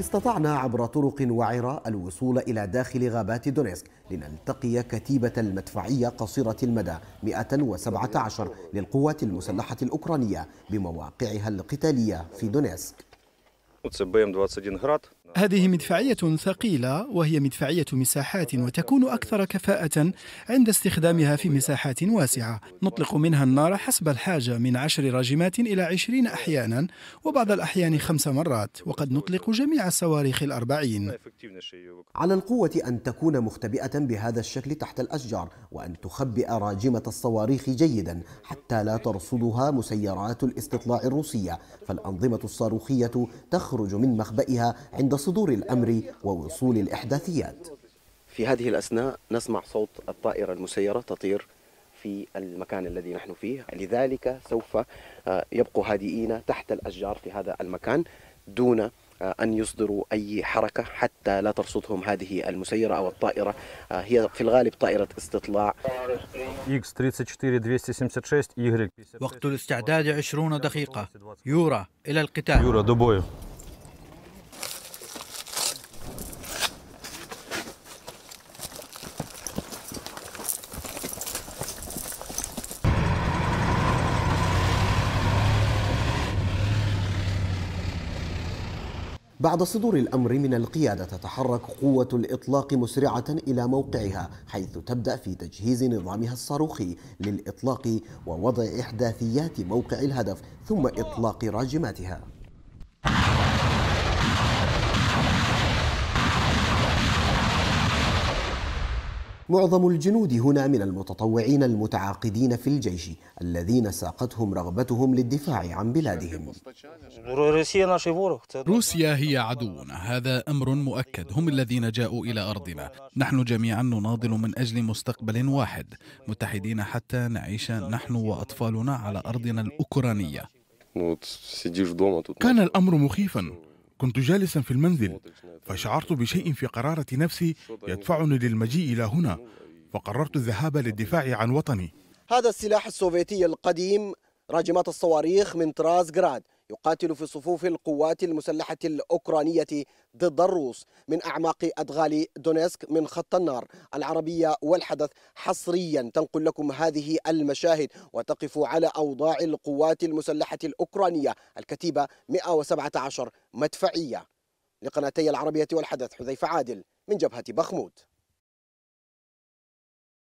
استطعنا عبر طرق وعرة الوصول إلى داخل غابات دونيسك لنلتقي كتيبة المدفعية قصيرة المدى 117 للقوات المسلحة الأوكرانية بمواقعها القتالية في دونيسك. 21 هذه مدفعية ثقيلة وهي مدفعية مساحات وتكون أكثر كفاءة عند استخدامها في مساحات واسعة نطلق منها النار حسب الحاجة من عشر راجمات إلى عشرين أحيانا وبعض الأحيان خمس مرات وقد نطلق جميع الصواريخ الأربعين على القوة أن تكون مختبئة بهذا الشكل تحت الأشجار وأن تخبئ راجمة الصواريخ جيدا حتى لا ترصدها مسيرات الاستطلاع الروسية فالأنظمة الصاروخية تخرج من مخبئها عند صدور الأمر ووصول الإحداثيات في هذه الأثناء نسمع صوت الطائرة المسيرة تطير في المكان الذي نحن فيه لذلك سوف آه، يبقوا هادئين تحت الأشجار في هذا المكان دون آه، أن يصدروا أي حركة حتى لا ترصدهم هذه المسيرة أو الطائرة آه، هي في الغالب طائرة استطلاع وقت الاستعداد 20 دقيقة يورا إلى القتال يورا دبوية بعد صدور الأمر من القيادة تتحرك قوة الإطلاق مسرعة إلى موقعها حيث تبدأ في تجهيز نظامها الصاروخي للإطلاق ووضع إحداثيات موقع الهدف ثم إطلاق راجماتها معظم الجنود هنا من المتطوعين المتعاقدين في الجيش الذين ساقتهم رغبتهم للدفاع عن بلادهم روسيا هي عدونا هذا أمر مؤكد هم الذين جاءوا إلى أرضنا نحن جميعا نناضل من أجل مستقبل واحد متحدين حتى نعيش نحن وأطفالنا على أرضنا الأوكرانية كان الأمر مخيفا كنت جالسا في المنزل فشعرت بشيء في قرارة نفسي يدفعني للمجيء إلى هنا فقررت الذهاب للدفاع عن وطني هذا السلاح السوفيتي القديم راجمات الصواريخ من طراز جراد يقاتل في صفوف القوات المسلحة الأوكرانية ضد الروس من أعماق أدغال دونيسك من خط النار العربية والحدث حصريا تنقل لكم هذه المشاهد وتقف على أوضاع القوات المسلحة الأوكرانية الكتيبة 117 مدفعية لقناتي العربية والحدث حذيفة عادل من جبهة بخمود